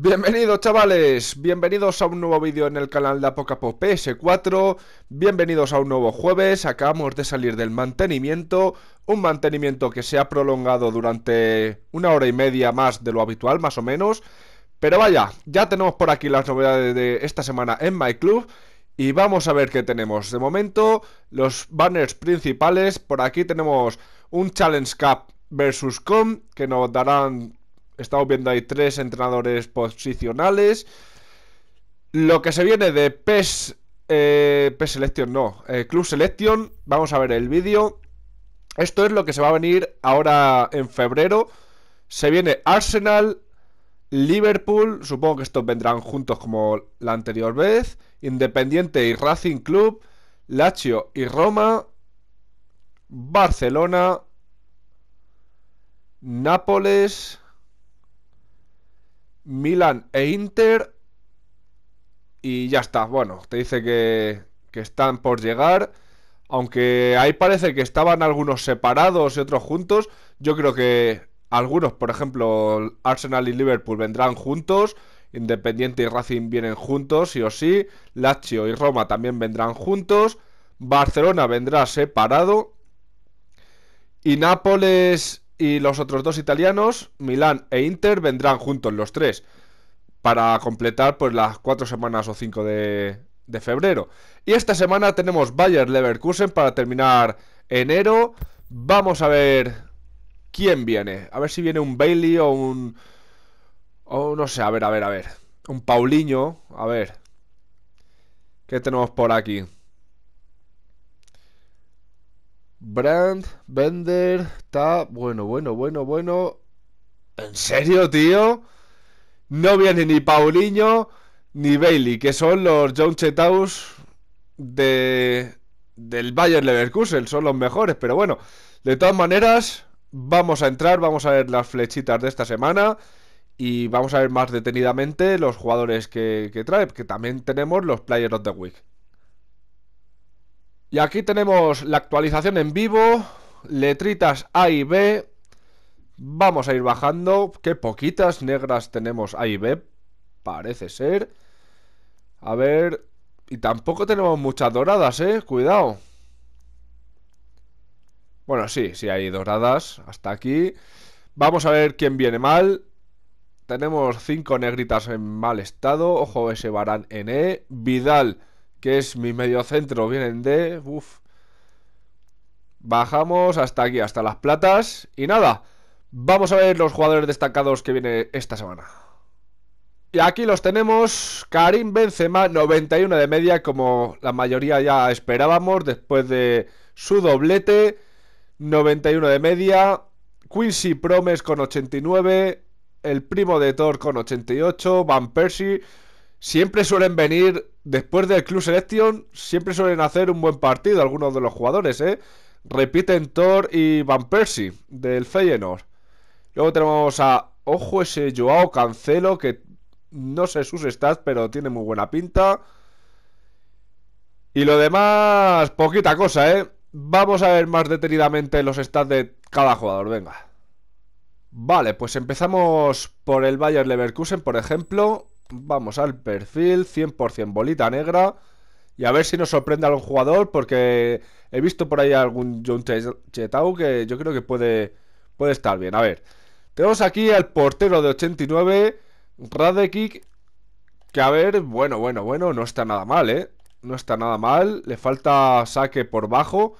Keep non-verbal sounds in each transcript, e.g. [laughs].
Bienvenidos chavales, bienvenidos a un nuevo vídeo en el canal de Apocapo PS4, bienvenidos a un nuevo jueves, acabamos de salir del mantenimiento, un mantenimiento que se ha prolongado durante una hora y media más de lo habitual, más o menos, pero vaya, ya tenemos por aquí las novedades de esta semana en MyClub y vamos a ver qué tenemos. De momento, los banners principales, por aquí tenemos un Challenge Cup versus Com, que nos darán Estamos viendo ahí tres entrenadores posicionales. Lo que se viene de PES. Eh, PES Selection, no. Eh, Club Selection. Vamos a ver el vídeo. Esto es lo que se va a venir ahora en febrero. Se viene Arsenal, Liverpool. Supongo que estos vendrán juntos como la anterior vez. Independiente y Racing Club. Lazio y Roma. Barcelona. Nápoles. Milan e Inter. Y ya está. Bueno, te dice que, que están por llegar. Aunque ahí parece que estaban algunos separados y otros juntos. Yo creo que algunos, por ejemplo, Arsenal y Liverpool vendrán juntos. Independiente y Racing vienen juntos, sí o sí. Lazio y Roma también vendrán juntos. Barcelona vendrá separado. Y Nápoles y los otros dos italianos, Milán e Inter, vendrán juntos los tres para completar pues las cuatro semanas o cinco de, de febrero. Y esta semana tenemos Bayer Leverkusen para terminar enero. Vamos a ver quién viene. A ver si viene un Bailey o un... o no sé, a ver, a ver, a ver. Un Paulinho, a ver. ¿Qué tenemos por aquí? Brand, Bender, Ta. Bueno, bueno, bueno, bueno. ¿En serio, tío? No viene ni Paulinho ni Bailey, que son los John Chetaus de, del Bayern Leverkusen. Son los mejores, pero bueno. De todas maneras, vamos a entrar, vamos a ver las flechitas de esta semana y vamos a ver más detenidamente los jugadores que, que trae, que también tenemos los Players of the Week. Y aquí tenemos la actualización en vivo, letritas A y B. Vamos a ir bajando. Qué poquitas negras tenemos A y B, parece ser. A ver... Y tampoco tenemos muchas doradas, ¿eh? Cuidado. Bueno, sí, sí hay doradas hasta aquí. Vamos a ver quién viene mal. Tenemos cinco negritas en mal estado. Ojo ese varán en E. Vidal que es mi medio centro. vienen de... Uf. Bajamos hasta aquí, hasta las platas. Y nada, vamos a ver los jugadores destacados que viene esta semana. Y aquí los tenemos, Karim Benzema, 91 de media, como la mayoría ya esperábamos, después de su doblete, 91 de media, Quincy Promes con 89, el primo de Thor con 88, Van Persie, siempre suelen venir después del Club Selection siempre suelen hacer un buen partido algunos de los jugadores, ¿eh? Repiten Thor y Van Persie del Feyenoord. Luego tenemos a, ojo, ese Joao Cancelo que no sé sus stats, pero tiene muy buena pinta. Y lo demás, poquita cosa, ¿eh? Vamos a ver más detenidamente los stats de cada jugador, venga. Vale, pues empezamos por el Bayer Leverkusen, por ejemplo. Vamos al perfil, 100% bolita negra. Y a ver si nos sorprende algún jugador, porque he visto por ahí algún John Chetau que yo creo que puede, puede estar bien. A ver, tenemos aquí al portero de 89, Radekik, que a ver, bueno, bueno, bueno, no está nada mal, ¿eh? No está nada mal, le falta saque por bajo.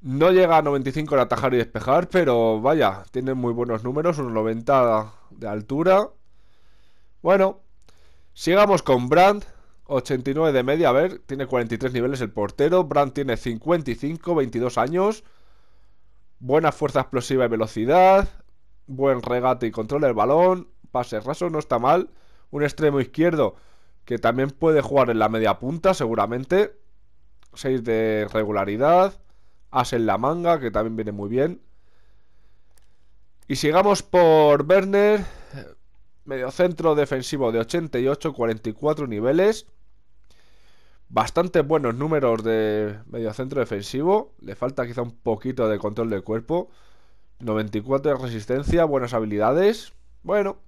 No llega a 95 a atajar y despejar, pero vaya, tiene muy buenos números, unos 90 de altura. Bueno, sigamos con Brandt. 89 de media, a ver, tiene 43 niveles el portero. Brandt tiene 55, 22 años. Buena fuerza explosiva y velocidad. Buen regate y control del balón. Pase raso, no está mal. Un extremo izquierdo que también puede jugar en la media punta, seguramente. 6 de regularidad. As en la manga, que también viene muy bien. Y sigamos por Werner. Mediocentro defensivo de 88, 44 niveles. Bastante buenos números de mediocentro defensivo. Le falta quizá un poquito de control del cuerpo. 94 de resistencia, buenas habilidades. Bueno.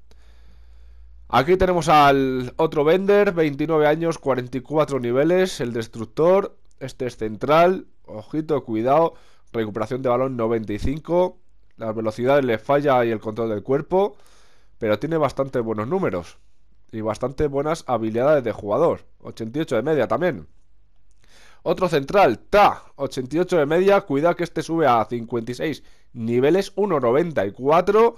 Aquí tenemos al otro vender, 29 años, 44 niveles, el destructor. Este es central. Ojito, cuidado. Recuperación de balón 95. Las velocidades le falla y el control del cuerpo pero tiene bastante buenos números y bastante buenas habilidades de jugador. 88 de media también. Otro central, Ta, 88 de media. Cuidado que este sube a 56 niveles, 1.94.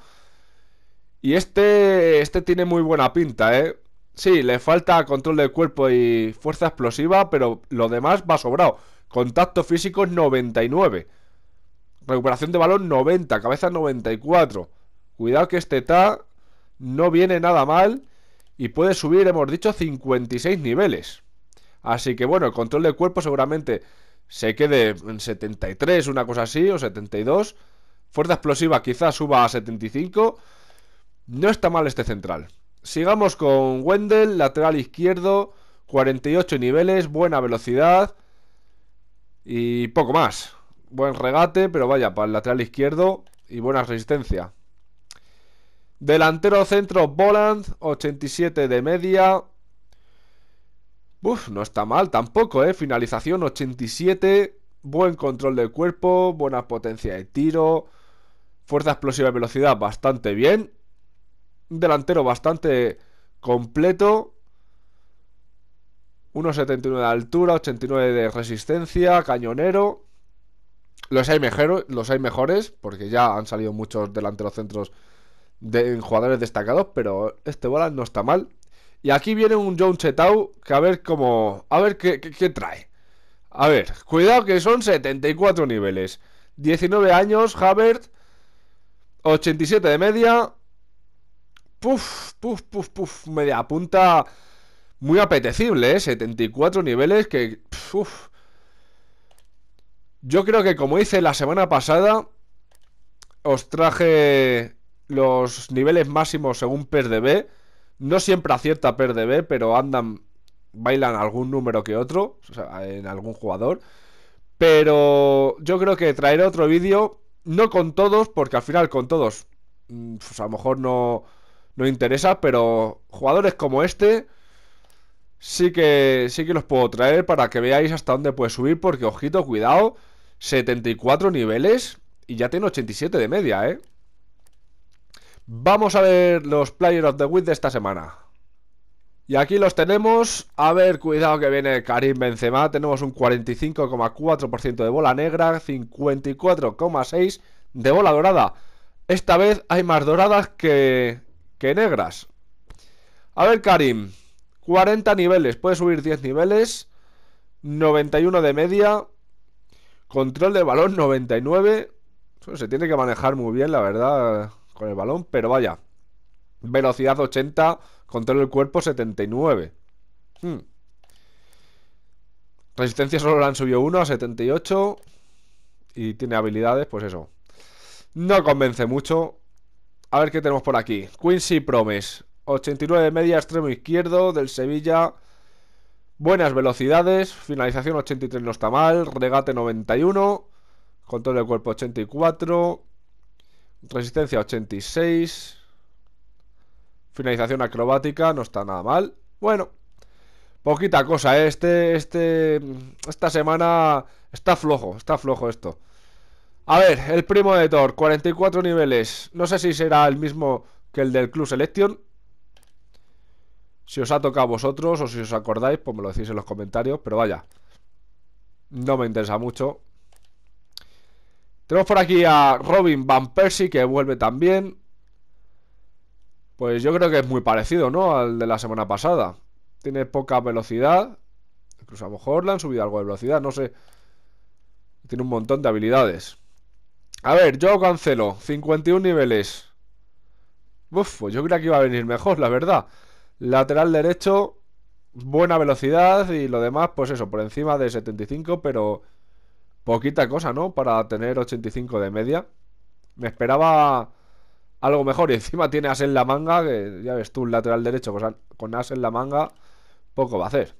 Y este, este tiene muy buena pinta, ¿eh? Sí, le falta control del cuerpo y fuerza explosiva, pero lo demás va sobrado. Contacto físico 99. Recuperación de balón 90, cabeza 94. Cuidado que este Ta no viene nada mal y puede subir, hemos dicho, 56 niveles. Así que bueno, el control de cuerpo seguramente se quede en 73, una cosa así, o 72. Fuerza explosiva quizás suba a 75. No está mal este central. Sigamos con Wendell, lateral izquierdo, 48 niveles, buena velocidad y poco más. Buen regate, pero vaya, para el lateral izquierdo y buena resistencia. Delantero centro Boland, 87 de media. Uf, no está mal tampoco, ¿eh? Finalización 87, buen control del cuerpo, buena potencia de tiro, fuerza explosiva y velocidad bastante bien. Delantero bastante completo. 1,79 de altura, 89 de resistencia, cañonero. Los hay, los hay mejores, porque ya han salido muchos delanteros centros de jugadores destacados, pero este bola no está mal. Y aquí viene un John Chetau que a ver cómo. A ver qué, trae. A ver, cuidado que son 74 niveles. 19 años, Habert. 87 de media. Puf, puf, puf, puf. Media punta muy apetecible, ¿eh? 74 niveles que... Yo creo que como hice la semana pasada, os traje los niveles máximos según PERDB. No siempre acierta PERDB, pero andan, bailan algún número que otro, o sea, en algún jugador. Pero yo creo que traeré otro vídeo, no con todos, porque al final con todos, mm, pues a lo mejor no, no interesa, pero jugadores como este sí que sí que los puedo traer para que veáis hasta dónde puede subir, porque ojito, cuidado, 74 niveles y ya tiene 87 de media, ¿eh? Vamos a ver los players of the Week de esta semana. Y aquí los tenemos. A ver, cuidado que viene Karim Benzema. Tenemos un 45,4% de bola negra, 54,6% de bola dorada. Esta vez hay más doradas que, que negras. A ver, Karim. 40 niveles. Puede subir 10 niveles. 91 de media. Control de balón 99. se tiene que manejar muy bien, la verdad con el balón, pero vaya. Velocidad 80, control del cuerpo 79. Hmm. Resistencia solo la han subido 1 a 78. Y tiene habilidades, pues eso. No convence mucho. A ver qué tenemos por aquí. Quincy Promes. 89 de media, extremo izquierdo del Sevilla. Buenas velocidades. Finalización 83 no está mal. Regate 91. Control del cuerpo 84. Resistencia 86. Finalización acrobática, no está nada mal. Bueno, poquita cosa, ¿eh? este, este, esta semana está flojo, está flojo esto. A ver, el primo de Thor, 44 niveles. No sé si será el mismo que el del Club Selection. Si os ha tocado a vosotros o si os acordáis, pues me lo decís en los comentarios, pero vaya. No me interesa mucho. Tenemos por aquí a Robin Van Persie que vuelve también. Pues yo creo que es muy parecido, ¿no? Al de la semana pasada. Tiene poca velocidad. Incluso a lo mejor le han subido algo de velocidad, no sé. Tiene un montón de habilidades. A ver, yo cancelo. 51 niveles. Uf, pues yo creía que iba a venir mejor, la verdad. Lateral derecho, buena velocidad y lo demás, pues eso, por encima de 75, pero Poquita cosa, ¿no? Para tener 85 de media. Me esperaba algo mejor. Y [laughs] encima tiene as en la manga, que ya ves tú, un lateral derecho pues con as en la manga, poco va a hacer.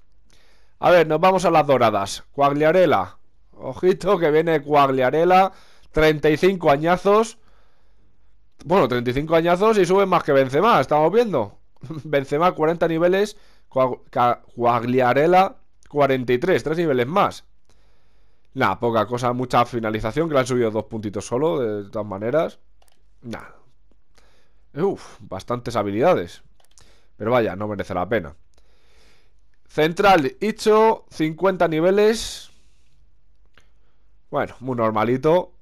A ver, nos vamos a las doradas. Coagliarela. Ojito que viene Coagliarela. 35 añazos. Bueno, 35 añazos y sube más que Benzema, estamos viendo. [laughs] Benzema 40 niveles, Coagliarela 43, 3 niveles más. Nada, poca cosa, mucha finalización, que le han subido dos puntitos solo, de todas maneras. Nada. Uf, bastantes habilidades. Pero vaya, no merece la pena. Central, hecho 50 niveles. Bueno, muy normalito.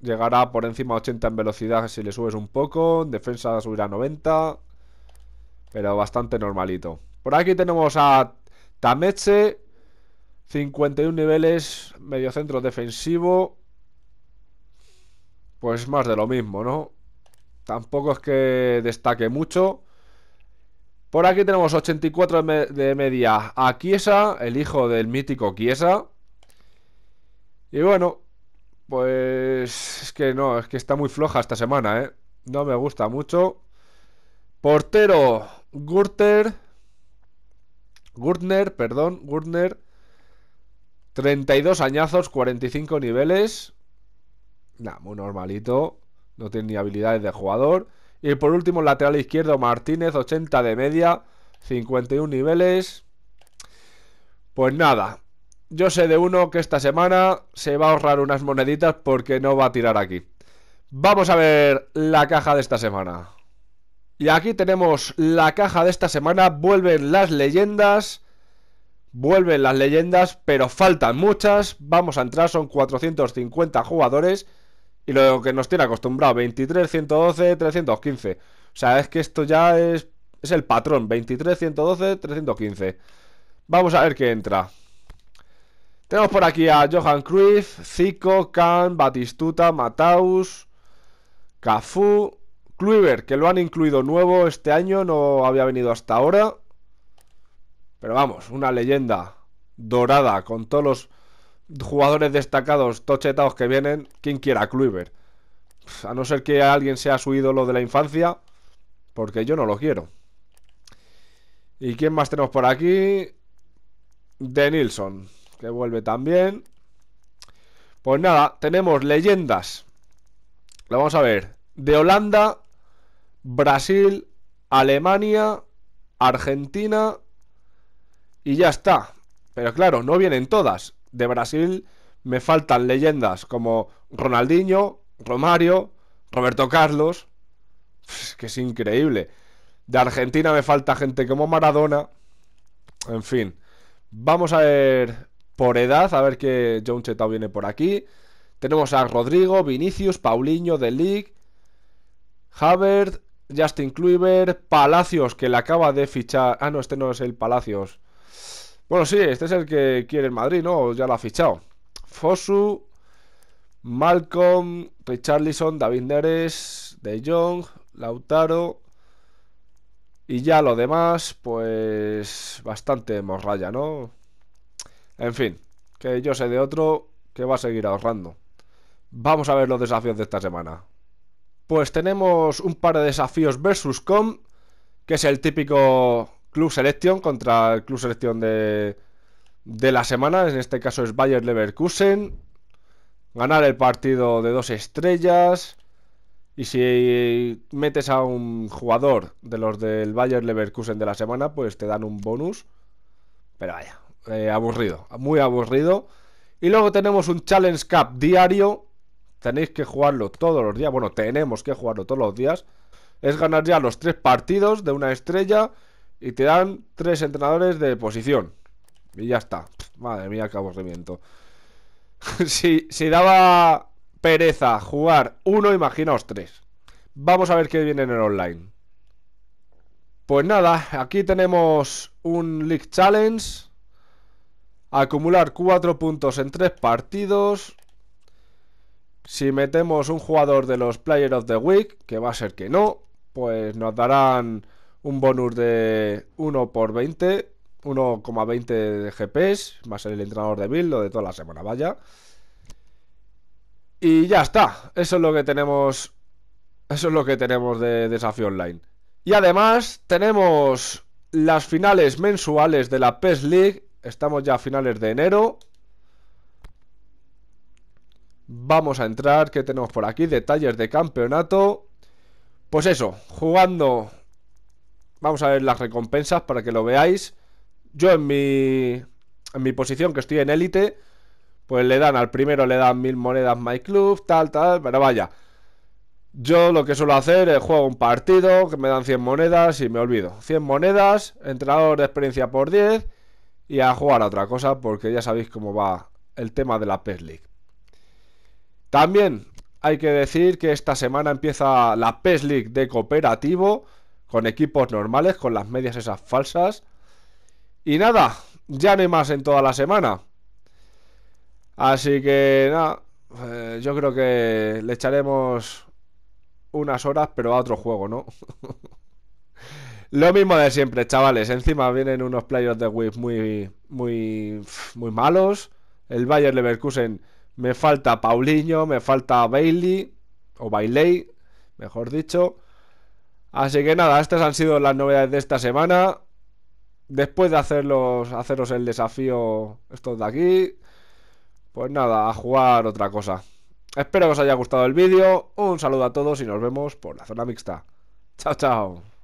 Llegará por encima 80 en velocidad si le subes un poco. En defensa subirá 90. Pero bastante normalito. Por aquí tenemos a Tameche, 51 niveles, medio centro defensivo. Pues más de lo mismo, ¿no? Tampoco es que destaque mucho. Por aquí tenemos 84 de media a Kiesa el hijo del mítico Kiesa Y bueno, pues es que no, es que está muy floja esta semana, ¿eh? No me gusta mucho. Portero, Gurter. Gurtner, perdón, Gurtner. 32 añazos, 45 niveles. Nada, muy normalito. No tiene ni habilidades de jugador. Y por último, lateral izquierdo, Martínez, 80 de media, 51 niveles. Pues nada, yo sé de uno que esta semana se va a ahorrar unas moneditas porque no va a tirar aquí. Vamos a ver la caja de esta semana. Y aquí tenemos la caja de esta semana. Vuelven las leyendas. Vuelven las leyendas, pero faltan muchas. Vamos a entrar, son 450 jugadores. Y lo que nos tiene acostumbrado, 23, 112, 315. O sea, es que esto ya es, es el patrón, 23, 112, 315. Vamos a ver qué entra. Tenemos por aquí a Johan Cruyff, Zico, Khan, Batistuta, Mataus, Cafú, Kluivert, que lo han incluido nuevo este año, no había venido hasta ahora. Pero vamos, una leyenda dorada con todos los jugadores destacados, tochetados que vienen, quien quiera, Kluivert. A no ser que alguien sea su ídolo de la infancia, porque yo no lo quiero. ¿Y quién más tenemos por aquí? De Nilsson, que vuelve también. Pues nada, tenemos leyendas. Lo vamos a ver. De Holanda, Brasil, Alemania, Argentina, y ya está. Pero claro, no vienen todas. De Brasil me faltan leyendas como Ronaldinho, Romario, Roberto Carlos. que es increíble. De Argentina me falta gente como Maradona. En fin. Vamos a ver por edad, a ver qué John Chetao viene por aquí. Tenemos a Rodrigo, Vinicius, Paulinho, De Jabert, Justin Kluivert, Palacios, que le acaba de fichar. Ah, no, este no es el Palacios. Bueno, sí, este es el que quiere el Madrid, ¿no? Ya lo ha fichado. Fosu, Malcolm, Richarlison, David Neres, De Jong, Lautaro. Y ya lo demás, pues bastante morralla, ¿no? En fin, que yo sé de otro que va a seguir ahorrando. Vamos a ver los desafíos de esta semana. Pues tenemos un par de desafíos versus com, que es el típico Club Selection contra el Club Selección de, la semana. En este caso es Bayer Leverkusen. Ganar el partido de dos estrellas. Y si metes a un jugador de los del Bayer Leverkusen de la semana, pues te dan un bonus. Pero vaya, eh, aburrido, muy aburrido. Y luego tenemos un Challenge Cup diario. Tenéis que jugarlo todos los días. Bueno, tenemos que jugarlo todos los días. Es ganar ya los tres partidos de una estrella y te dan tres entrenadores de posición. Y ya está. Madre mía, qué aburrimiento. [laughs] si, daba pereza jugar uno, imaginaos tres. Vamos a ver qué viene en el online. Pues nada, aquí tenemos un League Challenge. Acumular cuatro puntos en tres partidos. Si metemos un jugador de los Player of the Week, que va a ser que no, pues nos darán un bonus de 1 por 20, 1,20 de GPs, ser el entrenador de build, lo de toda la semana, vaya. Y ya está, eso es lo que tenemos. Eso es lo que tenemos de desafío online. Y además tenemos las finales mensuales de la PES League. Estamos ya a finales de enero. Vamos a entrar, ¿qué tenemos por aquí? Detalles de campeonato. Pues eso, jugando Vamos a ver las recompensas para que lo veáis. Yo en mi, en mi posición, que estoy en élite, pues le dan al primero, le dan mil monedas My Club, tal, tal, pero vaya. Yo lo que suelo hacer es juego un partido, que me dan 100 monedas y me olvido. 100 monedas, entrenador de experiencia por 10 y a jugar a otra cosa porque ya sabéis cómo va el tema de la PES League. También hay que decir que esta semana empieza la PES League de cooperativo con equipos normales, con las medias esas falsas. Y nada, ya no hay más en toda la semana. Así que nada, eh, yo creo que le echaremos unas horas, pero a otro juego, ¿no? [laughs] Lo mismo de siempre, chavales. Encima vienen unos players de Wii muy, muy, muy malos. El Bayer Leverkusen me falta Paulinho, me falta Bailey, o Bailey, mejor dicho. Así que nada, estas han sido las novedades de esta semana. Después de hacerlos, haceros el desafío estos de aquí, pues nada, a jugar otra cosa. Espero que os haya gustado el vídeo. Un saludo a todos y nos vemos por la zona mixta. Chao, chao.